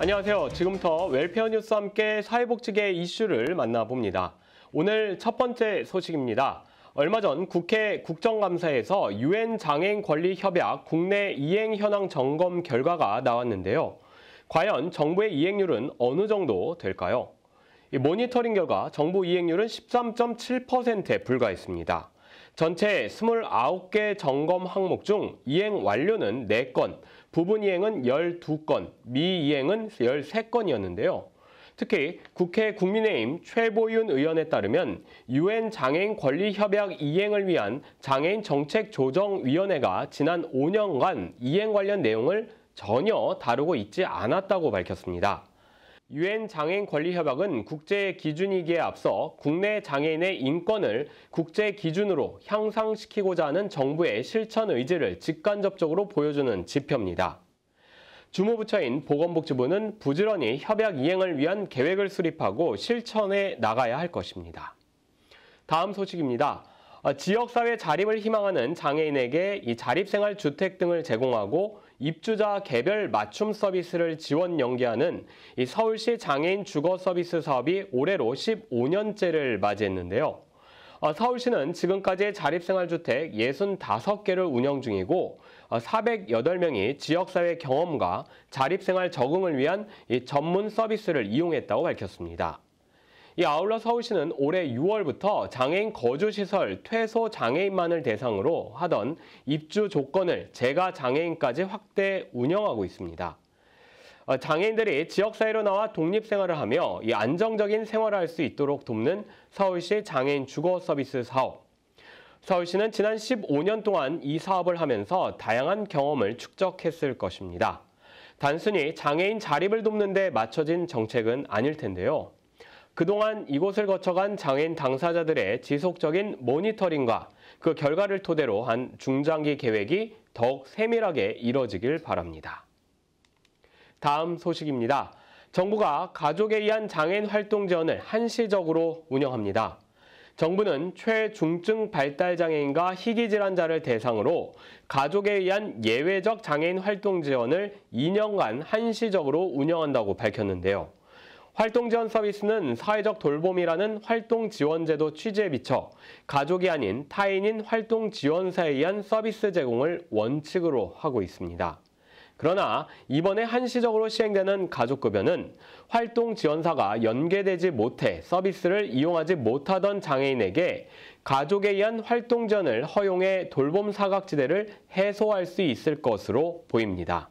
안녕하세요. 지금부터 웰페어 뉴스 와 함께 사회복지계 이슈를 만나봅니다. 오늘 첫 번째 소식입니다. 얼마 전 국회 국정감사에서 유엔 장애인 권리 협약 국내 이행 현황 점검 결과가 나왔는데요. 과연 정부의 이행률은 어느 정도 될까요? 모니터링 결과 정부 이행률은 13.7%에 불과했습니다. 전체 29개 점검 항목 중 이행 완료는 4건, 부분 이행은 12건, 미이행은 13건이었는데요. 특히 국회 국민의힘 최보윤 의원에 따르면 유엔 장애인 권리 협약 이행을 위한 장애인 정책 조정 위원회가 지난 5년간 이행 관련 내용을 전혀 다루고 있지 않았다고 밝혔습니다. 유엔 장애인 권리 협약은 국제 기준이기에 앞서 국내 장애인의 인권을 국제 기준으로 향상시키고자 하는 정부의 실천 의지를 직간접적으로 보여주는 지표입니다. 주무부처인 보건복지부는 부지런히 협약 이행을 위한 계획을 수립하고 실천해 나가야 할 것입니다. 다음 소식입니다. 어, 지역사회 자립을 희망하는 장애인에게 이 자립생활 주택 등을 제공하고 입주자 개별 맞춤 서비스를 지원 연계하는 이 서울시 장애인 주거 서비스 사업이 올해로 15년째를 맞이했는데요. 어, 서울시는 지금까지 자립생활주택 65개를 운영 중이고 408명이 어, 지역사회 경험과 자립생활 적응을 위한 전문 서비스를 이용했다고 밝혔습니다. 이 아울러 서울시는 올해 6월부터 장애인 거주시설 퇴소 장애인만을 대상으로 하던 입주 조건을 제가 장애인까지 확대 운영하고 있습니다. 어, 장애인들이 지역사회로 나와 독립생활을 하며 이 안정적인 생활을 할 수 있도록 돕는 서울시 장애인 주거 서비스 사업. 서울시는 지난 15년 동안 이 사업을 하면서 다양한 경험을 축적했을 것입니다. 단순히 장애인 자립을 돕는 데 맞춰진 정책은 아닐 텐데요. 그동안 이곳을 거쳐간 장애인 당사자들의 지속적인 모니터링과 그 결과를 토대로 한 중장기 계획이 더욱 세밀하게 이뤄지길 바랍니다. 다음 소식입니다. 정부가 가족에 의한 장애인 활동 지원을 한시적으로 운영합니다. 정부는 최중증 발달장애인과 희귀질환자를 대상으로 가족에 의한 예외적 장애인 활동 지원을 2년간 한시적으로 운영한다고 밝혔는데요. 활동 지원 서비스는 사회적 돌봄이라는 활동 지원 제도 취지에 미쳐 가족이 아닌 타인인 활동 지원사에 의한 서비스 제공을 원칙으로 하고 있습니다. 그러나 이번에 한시적으로 시행되는 가족급여는 활동 지원사가 연계되지 못해 서비스를 이용하지 못하던 장애인에게 가족에 의한 활동 전을 허용해 돌봄 사각지대를 해소할 수 있을 것으로 보입니다.